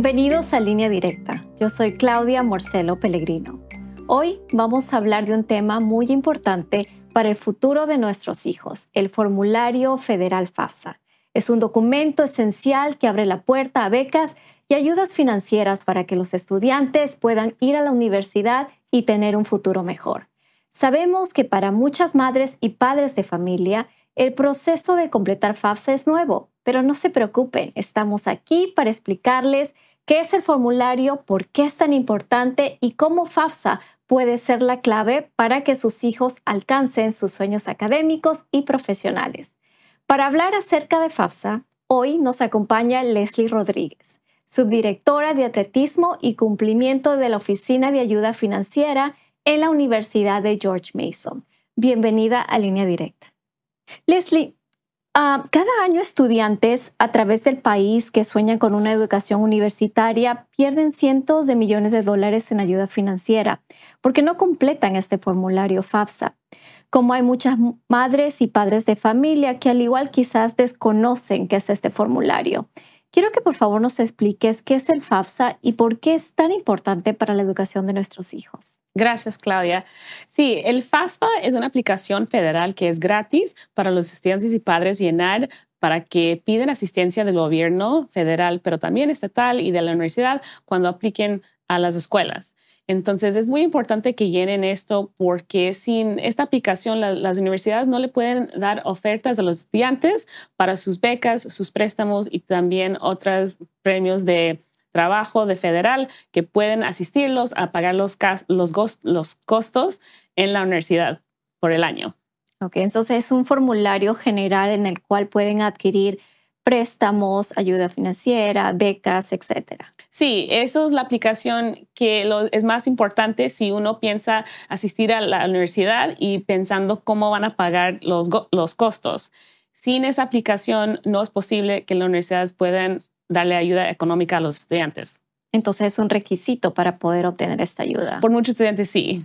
Bienvenidos a Línea Directa. Yo soy Claudia Morcelo Pellegrino. Hoy vamos a hablar de un tema muy importante para el futuro de nuestros hijos, el formulario federal FAFSA. Es un documento esencial que abre la puerta a becas y ayudas financieras para que los estudiantes puedan ir a la universidad y tener un futuro mejor. Sabemos que para muchas madres y padres de familia, el proceso de completar FAFSA es nuevo pero no se preocupen, estamos aquí para explicarles qué es el formulario, por qué es tan importante y cómo FAFSA puede ser la clave para que sus hijos alcancen sus sueños académicos y profesionales. Para hablar acerca de FAFSA, hoy nos acompaña Leslie Rodríguez, subdirectora de Atletismo y Cumplimiento de la Oficina de Ayuda Financiera en la Universidad de George Mason. Bienvenida a Línea Directa. Leslie, Ah, cada año estudiantes a través del país que sueñan con una educación universitaria pierden cientos de millones de dólares en ayuda financiera porque no completan este formulario FAFSA. Como hay muchas madres y padres de familia que al igual quizás desconocen qué es este formulario Quiero que por favor nos expliques qué es el FAFSA y por qué es tan importante para la educación de nuestros hijos. Gracias, Claudia. Sí, el FAFSA es una aplicación federal que es gratis para los estudiantes y padres llenar para que piden asistencia del gobierno federal, pero también estatal y de la universidad cuando apliquen a las escuelas. Entonces es muy importante que llenen esto porque sin esta aplicación las universidades no le pueden dar ofertas a los estudiantes para sus becas, sus préstamos y también otros premios de trabajo de federal que pueden asistirlos a pagar los, los, los costos en la universidad por el año. Ok, entonces es un formulario general en el cual pueden adquirir préstamos, ayuda financiera, becas, etc. Sí, eso es la aplicación que es más importante si uno piensa asistir a la universidad y pensando cómo van a pagar los, costos. Sin esa aplicación no es posible que las universidades puedan darle ayuda económica a los estudiantes. Entonces es un requisito para poder obtener esta ayuda. Por muchos estudiantes sí.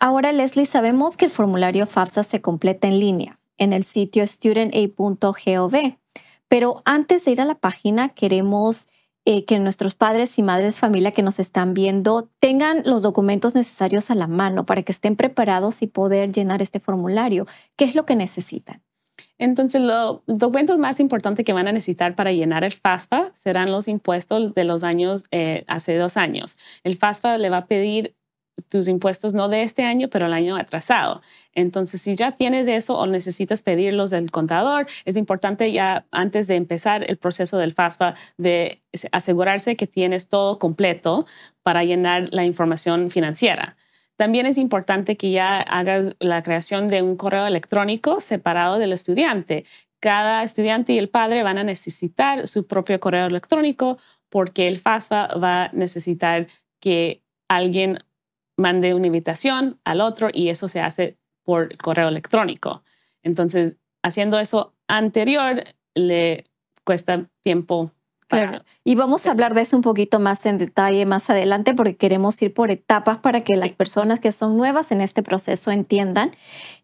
ahora, Leslie, sabemos que el formulario FAFSA se completa en línea en el sitio studentaid.gov. Pero antes de ir a la página, queremos eh, que nuestros padres y madres familia que nos están viendo tengan los documentos necesarios a la mano para que estén preparados y poder llenar este formulario. ¿Qué es lo que necesitan? Entonces, los documentos más importantes que van a necesitar para llenar el FAFSA serán los impuestos de los años eh, hace dos años. El FAFSA le va a pedir tus impuestos no de este año, pero el año atrasado. Entonces, si ya tienes eso o necesitas pedirlos del contador, es importante ya antes de empezar el proceso del FASFA de asegurarse que tienes todo completo para llenar la información financiera. También es importante que ya hagas la creación de un correo electrónico separado del estudiante. Cada estudiante y el padre van a necesitar su propio correo electrónico porque el FASFA va a necesitar que alguien mande una invitación al otro y eso se hace por correo electrónico. Entonces, haciendo eso anterior le cuesta tiempo. Claro. Y vamos a hablar de eso un poquito más en detalle más adelante porque queremos ir por etapas para que las personas que son nuevas en este proceso entiendan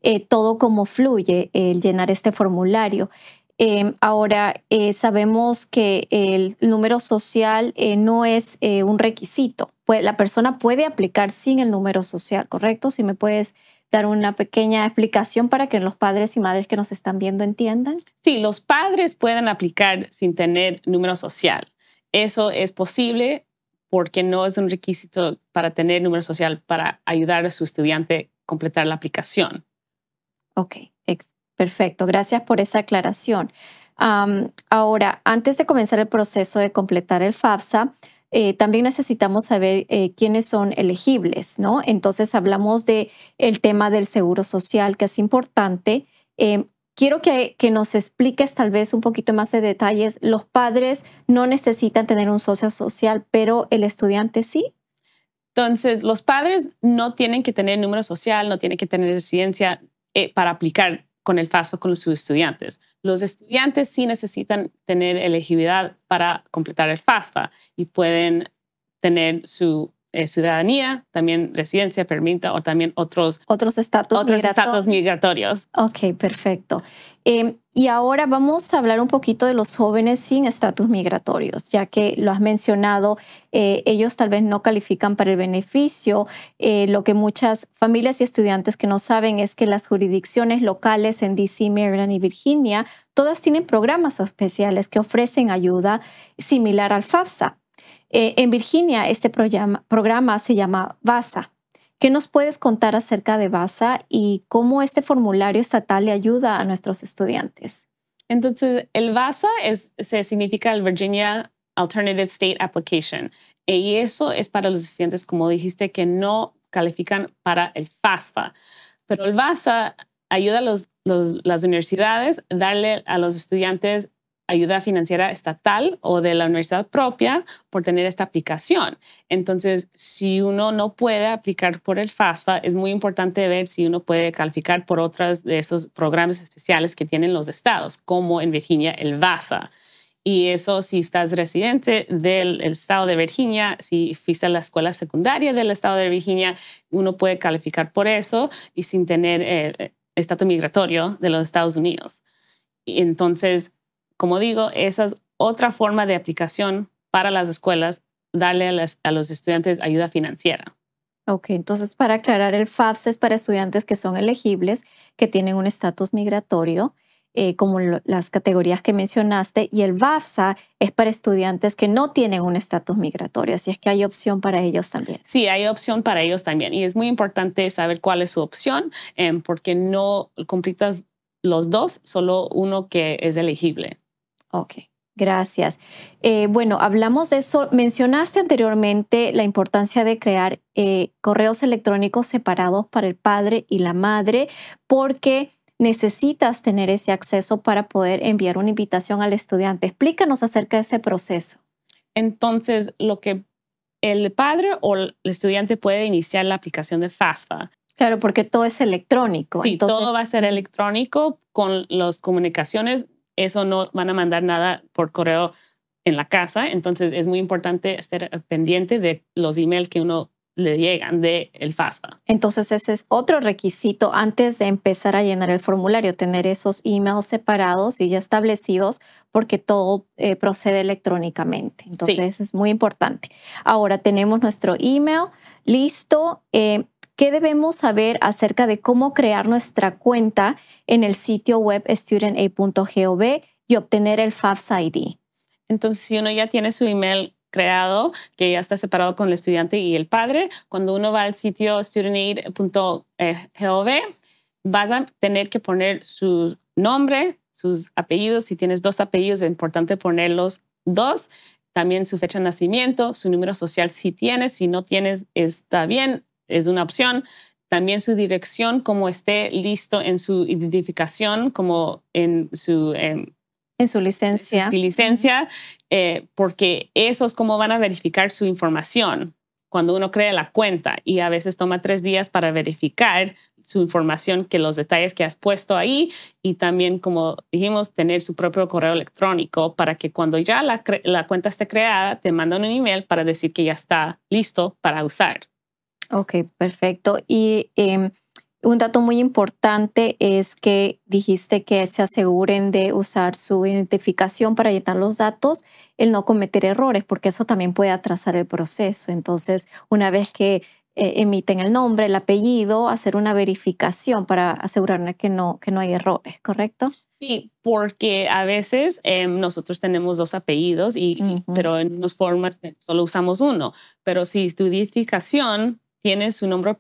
eh, todo cómo fluye el llenar este formulario. Em, ahora, eh, sabemos que el número social eh, no es un requisito la persona puede aplicar sin el número social, ¿correcto? Si me puedes dar una pequeña explicación para que los padres y madres que nos están viendo entiendan. Sí, los padres pueden aplicar sin tener número social. Eso es posible porque no es un requisito para tener número social para ayudar a su estudiante a completar la aplicación. Ok, perfecto. Gracias por esa aclaración. ahora, antes de comenzar el proceso de completar el FAFSA, eh, también necesitamos saber eh, quiénes son elegibles, ¿no? Entonces hablamos de el tema del seguro social, que es importante. Em, quiero que, que, nos expliques tal vez un poquito más de detalles. Los padres no necesitan tener un socio social, pero el estudiante sí. Entonces, los padres no tienen que tener número social, no tienen que tener residencia eh, para aplicar con el FASO con sus estudiantes. Los estudiantes sí necesitan tener elegibilidad para completar el FAFSA y pueden tener su eh, ciudadanía, también residencia, permita o también otros otros estatus migratorios. Ok, perfecto. Em, y ahora vamos a hablar un poquito de los jóvenes sin estatus migratorios, ya que lo has mencionado, eh, ellos tal vez no califican para el beneficio. Eh, lo que muchas familias y estudiantes que no saben es que las jurisdicciones locales en DC, Maryland y Virginia, todas tienen programas especiales que ofrecen ayuda similar al FAFSA. Eh, en Virginia este programa, programa se llama VASA ¿Qué nos puedes contar acerca de BASA y cómo este formulario estatal le ayuda a nuestros estudiantes? Entonces, el BASA se significa el Virginia Alternative State Application. E, y eso es para los estudiantes, como dijiste, que no califican para el FAFSA. Pero el BASA ayuda a las universidades darle a los estudiantes ayuda financiera estatal o de la universidad propia por tener esta aplicación. Entonces, si uno no puede aplicar por el FAFSA, es muy importante ver si uno puede calificar por otros de esos programas especiales que tienen los estados, como en Virginia el VASA. Y eso si estás residente del estado de Virginia, si fuiste a la escuela secundaria del estado de Virginia, uno puede calificar por eso y sin tener eh, eh, estatus migratorio de los Estados Unidos. Y entonces, como digo, esa es otra forma de aplicación para las escuelas, darle a, los estudiantes ayuda financiera. Ok, entonces para aclarar, el FAFSA es para estudiantes que son elegibles, que tienen un estatus migratorio, eh, como las categorías que mencionaste, y el BAFSA es para estudiantes que no tienen un estatus migratorio, así es que hay opción para ellos también. Sí, hay opción para ellos también, y es muy importante saber cuál es su opción, em, porque no completas los dos, solo uno que es elegible. Ok. Gracias. Eh, bueno, hablamos de eso. Mencionaste anteriormente la importancia de crear eh, correos electrónicos separados para el padre y la madre porque necesitas tener ese acceso para poder enviar una invitación al estudiante. Explícanos acerca de ese proceso. Entonces, lo que el padre o el estudiante puede iniciar la aplicación de FAFSA. Claro, porque todo es electrónico. Sí, todo va a ser electrónico con las comunicaciones eso no van a mandar nada por correo en la casa. Entonces es muy importante estar pendiente de los emails que uno le llegan de el FAFSA. Entonces ese es otro requisito antes de empezar a llenar el formulario, tener esos emails separados y ya establecidos porque todo eh, procede electrónicamente. Entonces es muy importante. Ahora tenemos nuestro email listo. Eh, ¿Qué debemos saber acerca de cómo crear nuestra cuenta en el sitio web studentaid.gov y obtener el FAFSA ID? Entonces, si uno ya tiene su email creado, que ya está separado con el estudiante y el padre, cuando uno va al sitio studentaid.gov, vas a tener que poner su nombre, sus apellidos. Si tienes dos apellidos, es importante ponerlos dos. También su fecha de nacimiento, su número social si tienes, si no tienes, está bien es una opción. También su dirección, como esté listo en su identificación, como en su... en su licencia. licencia, eh, porque eso es como van a verificar su información cuando uno crea la cuenta y a veces toma tres días para verificar su información, que los detalles que has puesto ahí y también, como dijimos, tener su propio correo electrónico para que cuando ya la, cuenta esté creada, te mandan un email para decir que ya está listo para usar. Ok, perfecto. Y em, un dato muy importante es que dijiste que se aseguren de usar su identificación para llenar los datos, el no cometer errores, porque eso también puede atrasar el proceso. Entonces, una vez que eh, emiten el nombre, el apellido, hacer una verificación para asegurarnos que no, que no hay errores, ¿correcto? Sí, porque a veces em, nosotros tenemos dos apellidos, y, pero en unos formas solo usamos uno. Pero si tu identificación tiene su nombre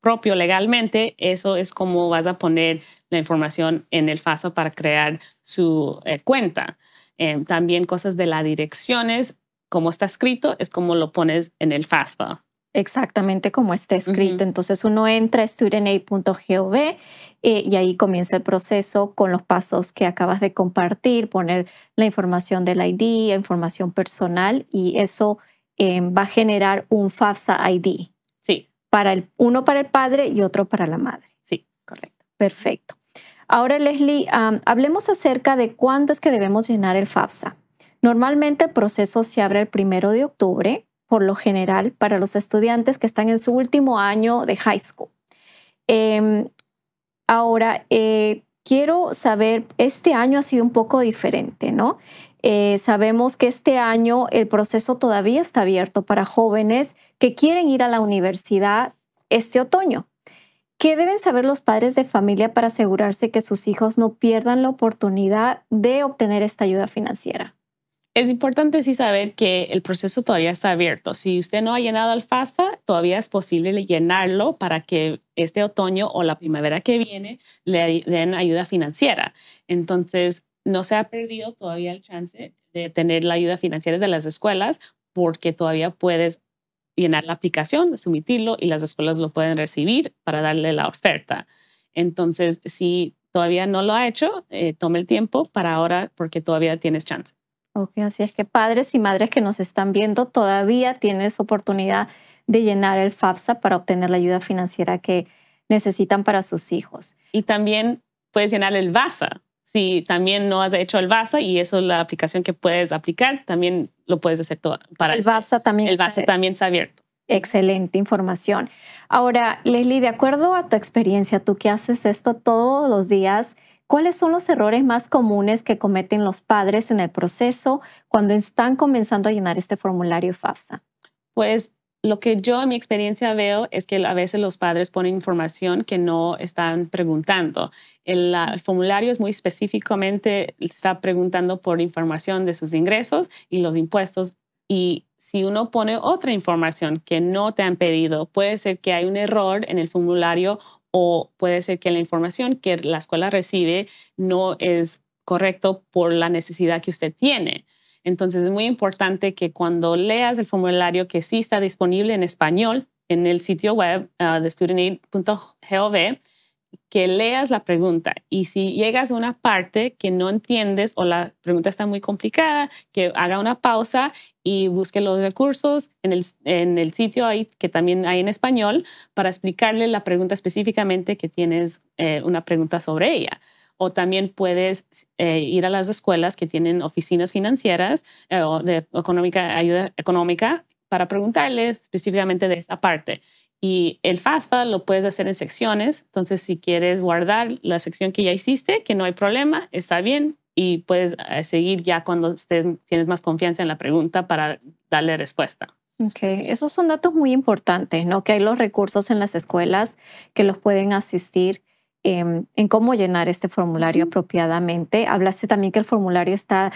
propio, legalmente, eso es como vas a poner la información en el FAFSA para crear su eh, cuenta. Eh, también cosas de las direcciones, como está escrito, es como lo pones en el FAFSA. Exactamente como está escrito. Entonces uno entra a studentaid.gov eh, y ahí comienza el proceso con los pasos que acabas de compartir, poner la información del ID, información personal y eso va a generar un FAFSA ID para el, uno para el padre y otro para la madre. Sí, correcto. Perfecto. Ahora, Leslie, hablemos acerca de cuándo es que debemos llenar el FAFSA. Normalmente el proceso se abre el primero de octubre, por lo general, para los estudiantes que están en su último año de high school. Em, ahora, eh, quiero saber, este año ha sido un poco diferente, ¿no? Eh, sabemos que este año el proceso todavía está abierto para jóvenes que quieren ir a la universidad este otoño. ¿Qué deben saber los padres de familia para asegurarse que sus hijos no pierdan la oportunidad de obtener esta ayuda financiera? Es importante sí saber que el proceso todavía está abierto. Si usted no ha llenado el FAFSA, todavía es posible llenarlo para que este otoño o la primavera que viene le den ayuda financiera. Entonces, no se ha perdido todavía el chance de tener la ayuda financiera de las escuelas porque todavía puedes llenar la aplicación, submitirlo y las escuelas lo pueden recibir para darle la oferta. Entonces, si todavía no lo ha hecho, eh, tome el tiempo para ahora porque todavía tienes chance. Ok, así es que padres y madres que nos están viendo, todavía tienes oportunidad de llenar el FAFSA para obtener la ayuda financiera que necesitan para sus hijos. Y también puedes llenar el VASA, si también no has hecho el FAFSA y eso es la aplicación que puedes aplicar, también lo puedes hacer Para el FAFSA este. también. El FAFSA también está abierto. Excelente información. Ahora, Leslie, de acuerdo a tu experiencia, tú que haces esto todos los días, ¿cuáles son los errores más comunes que cometen los padres en el proceso cuando están comenzando a llenar este formulario FAFSA? Pues lo que yo en mi experiencia veo es que a veces los padres ponen información que no están preguntando. El, formulario es muy específicamente, está preguntando por información de sus ingresos y los impuestos. Y si uno pone otra información que no te han pedido, puede ser que hay un error en el formulario o puede ser que la información que la escuela recibe no es correcto por la necesidad que usted tiene. Entonces es muy importante que cuando leas el formulario que sí está disponible en español en el sitio web uh, de studentaid.gov, que leas la pregunta y si llegas a una parte que no entiendes o la pregunta está muy complicada, que haga una pausa y busque los recursos en el, sitio que también hay en español para explicarle la pregunta específicamente que tienes eh, una pregunta sobre ella o también puedes eh, ir a las escuelas que tienen oficinas financieras eh, o de económica, ayuda económica para preguntarles específicamente de esta parte. Y el FAFSA lo puedes hacer en secciones, entonces si quieres guardar la sección que ya hiciste, que no hay problema, está bien y puedes eh, seguir ya cuando estés, tienes más confianza en la pregunta para darle respuesta. Ok, esos son datos muy importantes, ¿no? Que hay los recursos en las escuelas que los pueden asistir. Em, en cómo llenar este formulario apropiadamente. Hablaste también que el formulario está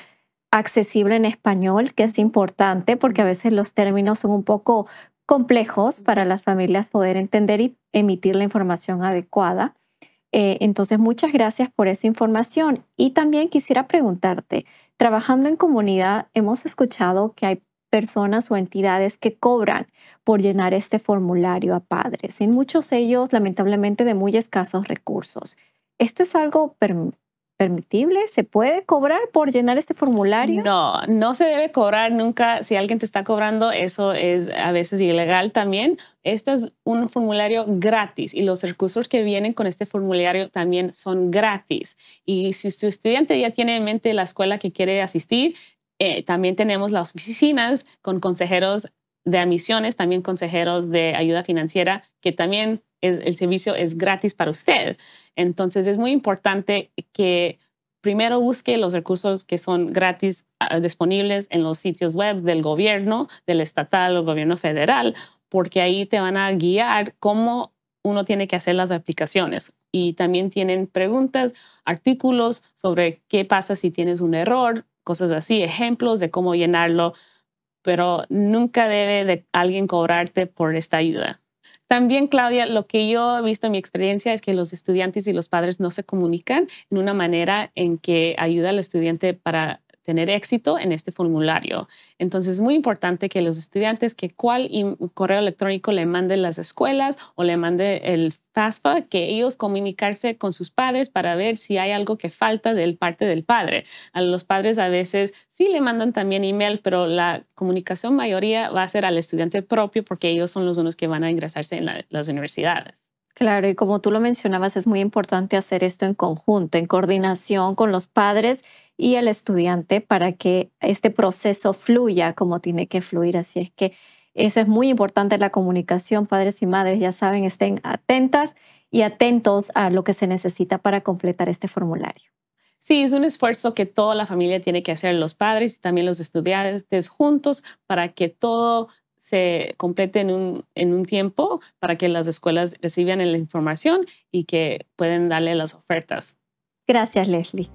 accesible en español, que es importante porque a veces los términos son un poco complejos para las familias poder entender y emitir la información adecuada. Eh, entonces, muchas gracias por esa información. Y también quisiera preguntarte, trabajando en comunidad, hemos escuchado que hay personas o entidades que cobran por llenar este formulario a padres, en muchos ellos lamentablemente de muy escasos recursos. ¿Esto es algo permitible? ¿Se puede cobrar por llenar este formulario? No, no se debe cobrar nunca. Si alguien te está cobrando, eso es a veces ilegal también. Este es un formulario gratis y los recursos que vienen con este formulario también son gratis. Y si su estudiante ya tiene en mente la escuela que quiere asistir, eh, también tenemos las oficinas con consejeros de admisiones, también consejeros de ayuda financiera, que también el, servicio es gratis para usted. Entonces es muy importante que primero busque los recursos que son gratis ah, disponibles en los sitios web del gobierno, del estatal o gobierno federal, porque ahí te van a guiar cómo uno tiene que hacer las aplicaciones. Y también tienen preguntas, artículos sobre qué pasa si tienes un error, cosas así, ejemplos de cómo llenarlo, pero nunca debe de alguien cobrarte por esta ayuda. También, Claudia, lo que yo he visto en mi experiencia es que los estudiantes y los padres no se comunican en una manera en que ayuda al estudiante para tener éxito en este formulario. Entonces es muy importante que los estudiantes que cuál correo electrónico le manden las escuelas o le mande el FAFSA, que ellos comunicarse con sus padres para ver si hay algo que falta del parte del padre. A los padres a veces sí le mandan también email, pero la comunicación mayoría va a ser al estudiante propio porque ellos son los unos que van a ingresarse en las universidades. Claro, y como tú lo mencionabas, es muy importante hacer esto en conjunto, en coordinación con los padres y el estudiante para que este proceso fluya como tiene que fluir. Así es que eso es muy importante, la comunicación, padres y madres, ya saben, estén atentas y atentos a lo que se necesita para completar este formulario. Sí, es un esfuerzo que toda la familia tiene que hacer, los padres y también los estudiantes juntos, para que todo se complete en un, tiempo, para que las escuelas reciban la información y que pueden darle las ofertas. Gracias, Leslie.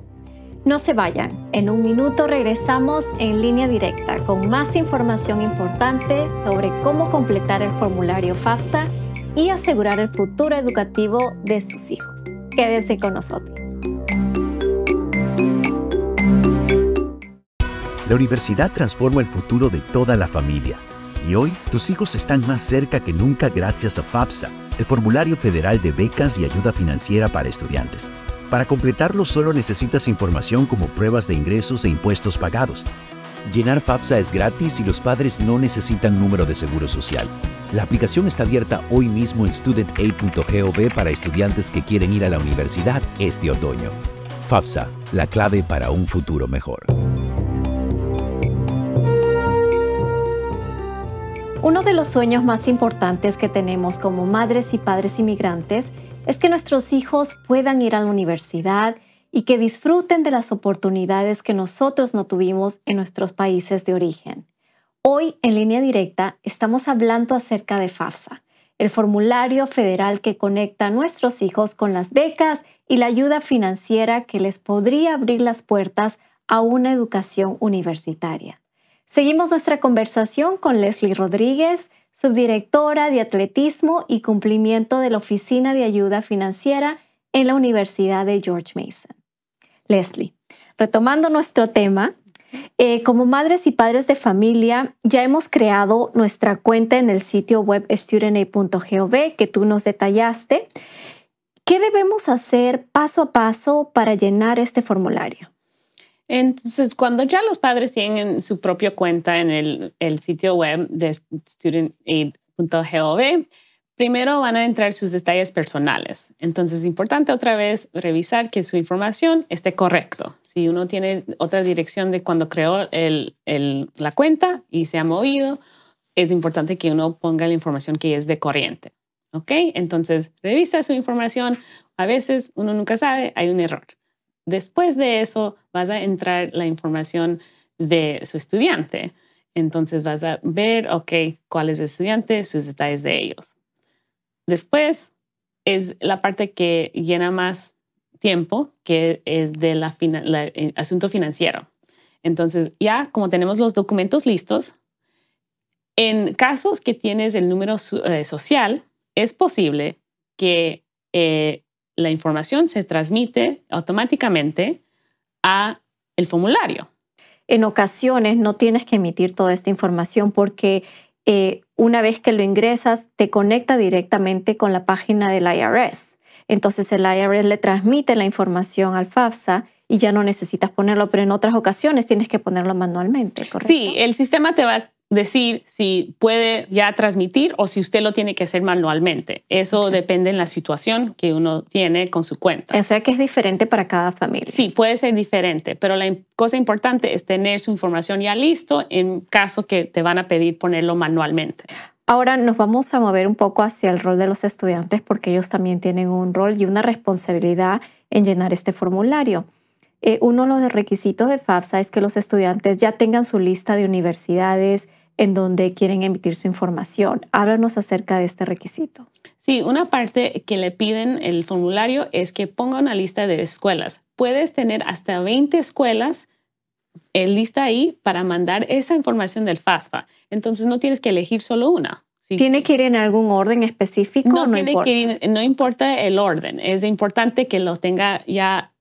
No se vayan, en un minuto regresamos en línea directa con más información importante sobre cómo completar el formulario FAFSA y asegurar el futuro educativo de sus hijos. Quédense con nosotros. La universidad transforma el futuro de toda la familia. Y hoy, tus hijos están más cerca que nunca gracias a FAFSA, el formulario federal de becas y ayuda financiera para estudiantes. Para completarlo solo necesitas información como pruebas de ingresos e impuestos pagados. Llenar FAFSA es gratis y los padres no necesitan número de seguro social. La aplicación está abierta hoy mismo en studentaid.gov para estudiantes que quieren ir a la universidad este otoño. FAFSA, la clave para un futuro mejor. Uno de los sueños más importantes que tenemos como madres y padres inmigrantes es que nuestros hijos puedan ir a la universidad y que disfruten de las oportunidades que nosotros no tuvimos en nuestros países de origen. Hoy en línea directa estamos hablando acerca de FAFSA, el formulario federal que conecta a nuestros hijos con las becas y la ayuda financiera que les podría abrir las puertas a una educación universitaria. Seguimos nuestra conversación con Leslie Rodríguez, subdirectora de Atletismo y Cumplimiento de la Oficina de Ayuda Financiera en la Universidad de George Mason. Leslie, retomando nuestro tema, eh, como madres y padres de familia, ya hemos creado nuestra cuenta en el sitio web studentaid.gov que tú nos detallaste. ¿Qué debemos hacer paso a paso para llenar este formulario? Entonces, cuando ya los padres tienen su propia cuenta en el, sitio web de studentaid.gov, primero van a entrar sus detalles personales. Entonces, es importante otra vez revisar que su información esté correcta. Si uno tiene otra dirección de cuando creó la cuenta y se ha movido, es importante que uno ponga la información que es de corriente. ¿Ok? Entonces, revisa su información. A veces uno nunca sabe, hay un error. Después de eso vas a entrar la información de su estudiante. Entonces vas a ver, ok, cuál es el estudiante, sus detalles de ellos. Después es la parte que llena más tiempo, que es del eh, asunto financiero. Entonces, ya como tenemos los documentos listos, en casos que tienes el número eh, social, es posible que eh, la información se transmite automáticamente a el formulario. En ocasiones no tienes que emitir toda esta información porque eh, una vez que lo ingresas te conecta directamente con la página del IRS. Entonces el IRS le transmite la información al FAFSA y ya no necesitas ponerlo, pero en otras ocasiones tienes que ponerlo manualmente, ¿correcto? Sí, el sistema te va decir si puede ya transmitir o si usted lo tiene que hacer manualmente. Eso depende en la situación que uno tiene con su cuenta. O sea que es diferente para cada familia. Sí, puede ser diferente, pero la cosa importante es tener su información ya listo en caso que te van a pedir ponerlo manualmente. Ahora nos vamos a mover un poco hacia el rol de los estudiantes porque ellos también tienen un rol y una responsabilidad en llenar este formulario. Eh, uno de los requisitos de FAFSA es que los estudiantes ya tengan su lista de universidades, en donde quieren emitir su información. Háblanos acerca de este requisito. Sí, una parte que le piden el formulario es que ponga una lista de escuelas. Puedes tener hasta 20 escuelas en eh, lista ahí para mandar esa información del FASFA. Entonces no tienes que elegir solo una. ¿Tiene que ir en algún orden específico? No, tiene importa? Que no importa el orden. Es importante que lo tenga ya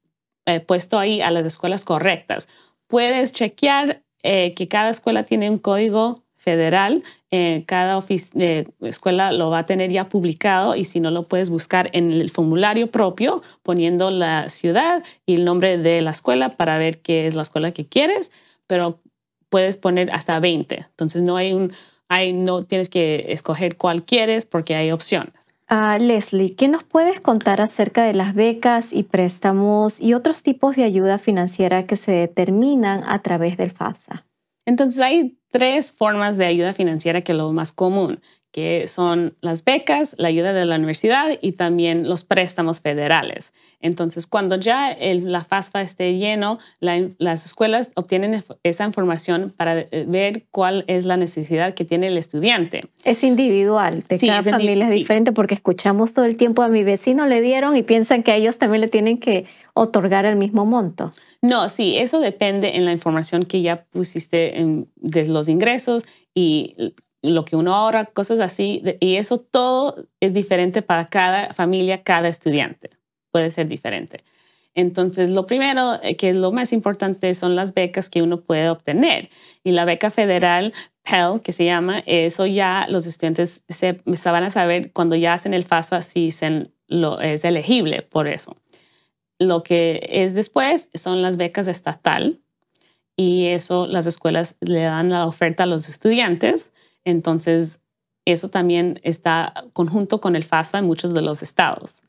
eh, puesto ahí a las escuelas correctas. Puedes chequear eh, que cada escuela tiene un código federal, eh, cada eh, escuela lo va a tener ya publicado y si no lo puedes buscar en el formulario propio poniendo la ciudad y el nombre de la escuela para ver qué es la escuela que quieres, pero puedes poner hasta 20. Entonces no hay un, hay, no tienes que escoger cuál quieres porque hay opciones. Ah, Leslie, ¿qué nos puedes contar acerca de las becas y préstamos y otros tipos de ayuda financiera que se determinan a través del FAFSA? Entonces hay tres formas de ayuda financiera que es lo más común, que son las becas, la ayuda de la universidad y también los préstamos federales. Entonces, cuando ya la FAFSA esté lleno, las escuelas obtienen esa información para eh, ver cuál es la necesidad que tiene el estudiante. Es individual, de cada familia es diferente porque escuchamos todo el tiempo a mi vecino le dieron y piensan que a ellos también le tienen que otorgar el mismo monto. No, sí, eso depende en la información que ya pusiste de los ingresos y lo que uno ahorra, cosas así. Y eso todo es diferente para cada familia, cada estudiante. Puede ser diferente. Entonces, lo primero, eh, que es lo más importante, son las becas que uno puede obtener. Y la beca federal Pell, que se llama, eso ya los estudiantes se, van a saber cuando ya hacen el FAFSA si se, lo, es elegible por eso. Lo que es después son las becas estatal y eso las escuelas le dan la oferta a los estudiantes entonces, eso también está conjunto con el FAFSA en muchos de los estados.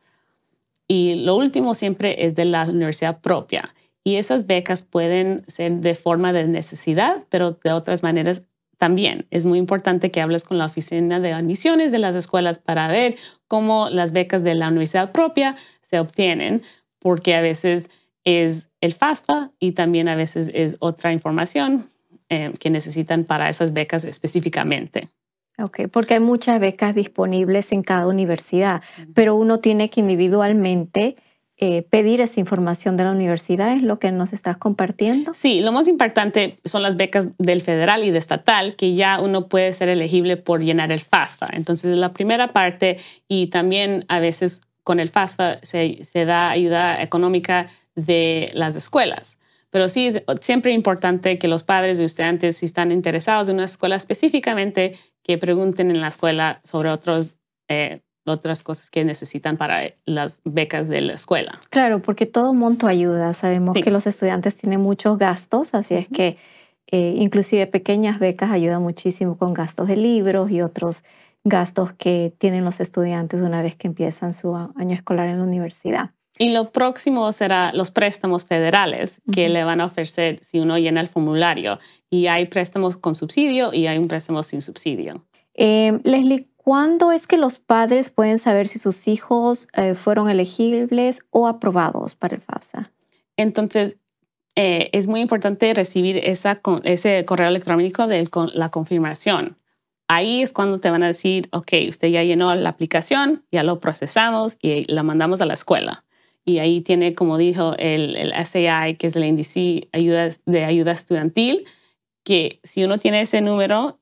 Y lo último siempre es de la universidad propia. Y esas becas pueden ser de forma de necesidad, pero de otras maneras también. Es muy importante que hables con la oficina de admisiones de las escuelas para ver cómo las becas de la universidad propia se obtienen, porque a veces es el FAFSA y también a veces es otra información, Em, que necesitan para esas becas específicamente. Ok, porque hay muchas becas disponibles en cada universidad, pero uno tiene que individualmente eh, pedir esa información de la universidad, es lo que nos estás compartiendo. Sí, lo más importante son las becas del federal y de estatal, que ya uno puede ser elegible por llenar el FAFSA. Entonces, la primera parte y también a veces con el FAFSA se da ayuda económica de las escuelas. Pero sí es siempre importante que los padres y estudiantes, si están interesados en una escuela específicamente, que pregunten en la escuela sobre otros, eh, otras cosas que necesitan para las becas de la escuela. Claro, porque todo monto ayuda. Sabemos que los estudiantes tienen muchos gastos, así es que eh, inclusive pequeñas becas ayudan muchísimo con gastos de libros y otros gastos que tienen los estudiantes una vez que empiezan su año escolar en la universidad. Y lo próximo será los préstamos federales que le van a ofrecer si uno llena el formulario. Y hay préstamos con subsidio y hay un préstamo sin subsidio. Eh, Leslie, ¿cuándo es que los padres pueden saber si sus hijos eh, fueron elegibles o aprobados para el FAFSA? Entonces, eh, es muy importante recibir esa, ese correo electrónico de la confirmación. Ahí es cuando te van a decir, ok, usted ya llenó la aplicación, ya lo procesamos y la mandamos a la escuela y ahí tiene, como dijo, el, el SAI, que es el índice de ayuda estudiantil, que si uno tiene ese número,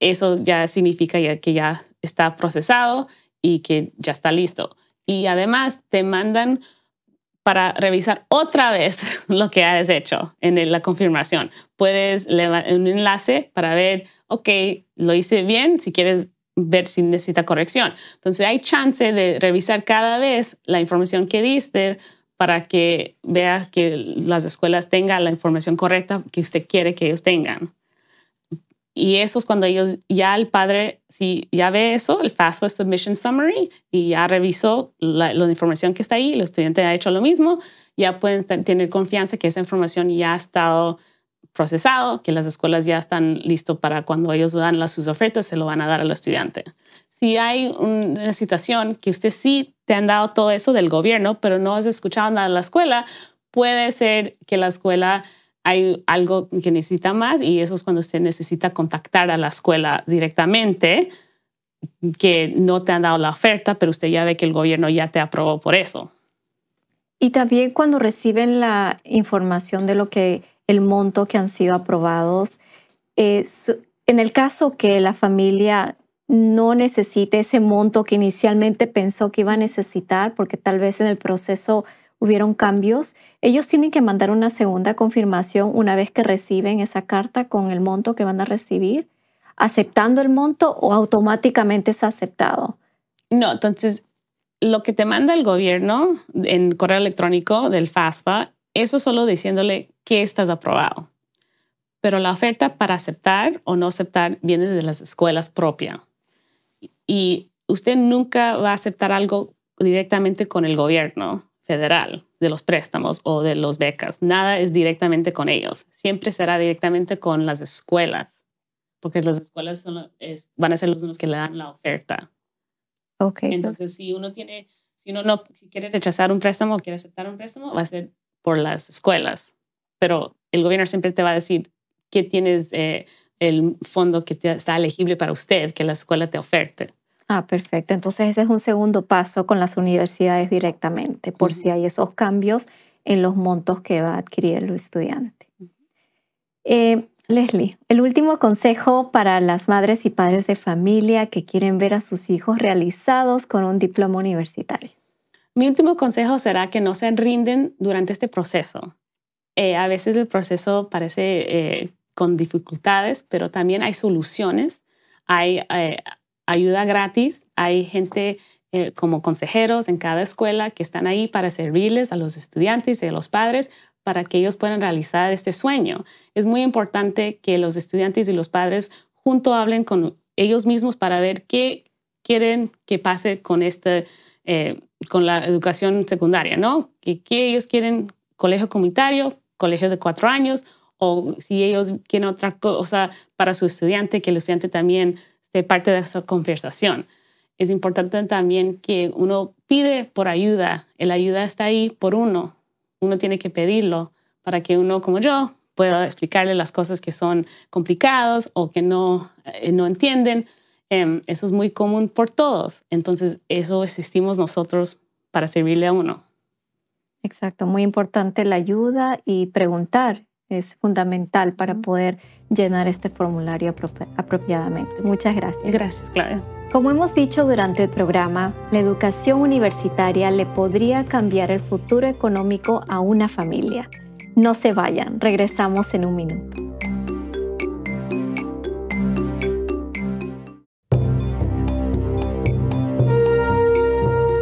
eso ya significa ya que ya está procesado y que ya está listo. Y además te mandan para revisar otra vez lo que has hecho en la confirmación. Puedes leer un enlace para ver, ok, lo hice bien, si quieres ver si necesita corrección. Entonces hay chance de revisar cada vez la información que diste para que veas que las escuelas tengan la información correcta que usted quiere que ellos tengan. Y eso es cuando ellos, ya el padre, si ya ve eso, el FAFSA este Submission Summary, y ya revisó la, la, información que está ahí, el estudiante ha hecho lo mismo, ya pueden tener confianza que esa información ya ha estado procesado, que las escuelas ya están listos para cuando ellos dan las, sus ofertas, se lo van a dar al estudiante. Si hay una situación que usted sí te han dado todo eso del gobierno, pero no has escuchado nada de la escuela, puede ser que la escuela hay algo que necesita más y eso es cuando usted necesita contactar a la escuela directamente que no te han dado la oferta, pero usted ya ve que el gobierno ya te aprobó por eso. Y también cuando reciben la información de lo que el monto que han sido aprobados. Eh, en el caso que la familia no necesite ese monto que inicialmente pensó que iba a necesitar, porque tal vez en el proceso hubieron cambios, ellos tienen que mandar una segunda confirmación una vez que reciben esa carta con el monto que van a recibir, aceptando el monto o automáticamente es aceptado. No, entonces lo que te manda el gobierno en correo electrónico del FASPA, eso solo diciéndole que estás aprobado. Pero la oferta para aceptar o no aceptar viene de las escuelas propias. Y usted nunca va a aceptar algo directamente con el gobierno federal de los préstamos o de los becas. Nada es directamente con ellos. Siempre será directamente con las escuelas, porque las escuelas son, van a ser los que le dan la oferta. Okay. Entonces, si uno tiene, si uno no, si quiere rechazar un préstamo o quiere aceptar un préstamo, va a ser por las escuelas pero el gobierno siempre te va a decir que tienes eh, el fondo que está elegible para usted, que la escuela te oferte. Ah, perfecto. Entonces ese es un segundo paso con las universidades directamente, por si hay esos cambios en los montos que va a adquirir el estudiante. Eh, Leslie, el último consejo para las madres y padres de familia que quieren ver a sus hijos realizados con un diploma universitario. Mi último consejo será que no se rinden durante este proceso. Eh, a veces el proceso parece eh, con dificultades, pero también hay soluciones, hay eh, ayuda gratis, hay gente como consejeros en cada escuela que están ahí para servirles a los estudiantes y a los padres para que ellos puedan realizar este sueño. Es muy importante que los estudiantes y los padres junto hablen con ellos mismos para ver qué quieren que pase con este, con la educación secundaria, ¿no? Que, ellos quieren colegio comunitario, colegio de cuatro años o si ellos quieren otra cosa para su estudiante, que el estudiante también esté parte de esa conversación. Es importante también que uno pide por ayuda. La ayuda está ahí por uno. Uno tiene que pedirlo para que uno como yo pueda explicarle las cosas que son complicadas o que no eh, entienden. Em, eso es muy común por todos. Entonces, eso existimos nosotros para servirle a uno. Exacto, muy importante la ayuda y preguntar es fundamental para poder llenar este formulario apropiadamente. Muchas gracias. Gracias, Clara. Como hemos dicho durante el programa, la educación universitaria le podría cambiar el futuro económico a una familia. No se vayan, regresamos en un minuto.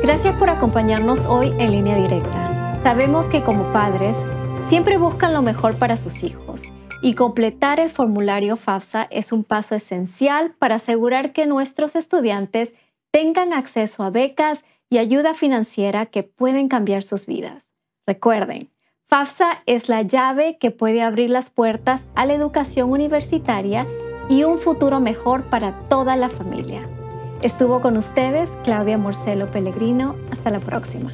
Gracias por acompañarnos hoy en línea directa. Sabemos que como padres siempre buscan lo mejor para sus hijos y completar el formulario FAFSA es un paso esencial para asegurar que nuestros estudiantes tengan acceso a becas y ayuda financiera que pueden cambiar sus vidas. Recuerden, FAFSA es la llave que puede abrir las puertas a la educación universitaria y un futuro mejor para toda la familia. Estuvo con ustedes Claudia Morcelo Pellegrino. Hasta la próxima.